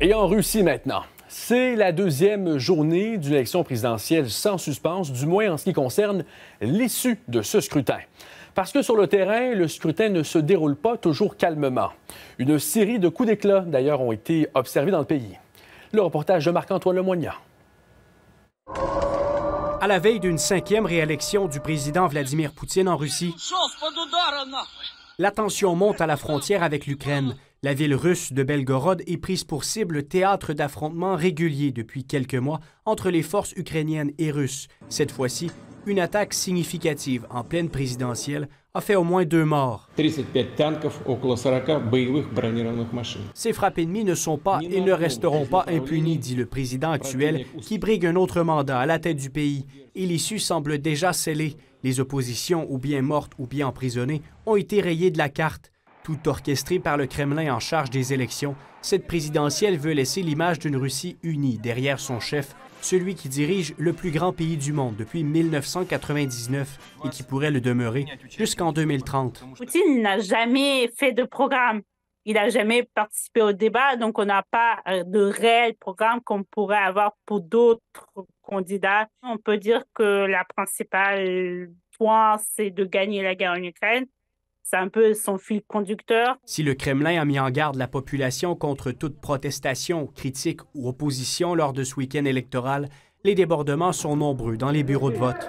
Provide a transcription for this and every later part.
Et en Russie maintenant. C'est la deuxième journée d'une élection présidentielle sans suspense, du moins en ce qui concerne l'issue de ce scrutin. Parce que sur le terrain, le scrutin ne se déroule pas toujours calmement. Une série de coups d'éclat, d'ailleurs, ont été observés dans le pays. Le reportage de Marc-Antoine Lemoignan. À la veille d'une cinquième réélection du président Vladimir Poutine en Russie, la tension monte à la frontière avec l'Ukraine la ville russe de Belgorod est prise pour cible théâtre d'affrontements réguliers depuis quelques mois entre les forces ukrainiennes et russes. Cette fois-ci, une attaque significative en pleine présidentielle a fait au moins deux morts. Ces frappes ennemies ne sont pas et ne resteront pas impunies, dit le président actuel, qui brigue un autre mandat à la tête du pays. Et l'issue semble déjà scellée. Les oppositions, ou bien mortes ou bien emprisonnées, ont été rayées de la carte. Tout orchestré par le Kremlin en charge des élections, cette présidentielle veut laisser l'image d'une Russie unie derrière son chef, celui qui dirige le plus grand pays du monde depuis 1999 et qui pourrait le demeurer jusqu'en 2030. Poutine n'a jamais fait de programme. Il n'a jamais participé au débat, donc on n'a pas euh, de réel programme qu'on pourrait avoir pour d'autres candidats. On peut dire que la principale point, c'est de gagner la guerre en Ukraine c'est un peu son fil conducteur. Si le Kremlin a mis en garde la population contre toute protestation, critique ou opposition lors de ce week-end électoral, les débordements sont nombreux dans les bureaux de vote.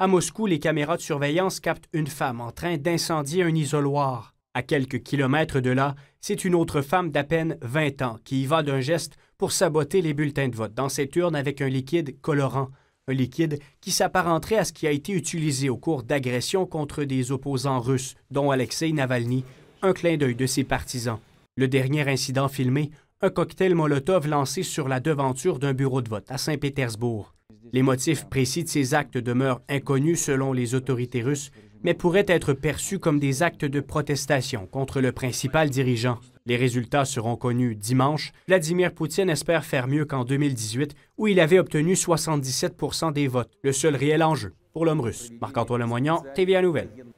À Moscou, les caméras de surveillance captent une femme en train d'incendier un isoloir. À quelques kilomètres de là, c'est une autre femme d'à peine 20 ans qui y va d'un geste pour saboter les bulletins de vote dans cette urne avec un liquide colorant un liquide qui s'apparenterait à ce qui a été utilisé au cours d'agressions contre des opposants russes, dont Alexei Navalny, un clin d'œil de ses partisans. Le dernier incident filmé, un cocktail Molotov lancé sur la devanture d'un bureau de vote à Saint-Pétersbourg. Les motifs précis de ces actes demeurent inconnus selon les autorités russes, mais pourraient être perçus comme des actes de protestation contre le principal dirigeant. Les résultats seront connus dimanche. Vladimir Poutine espère faire mieux qu'en 2018, où il avait obtenu 77 des votes, le seul réel enjeu pour l'homme russe. Marc-Antoine Lemoignant, TVA Nouvelle.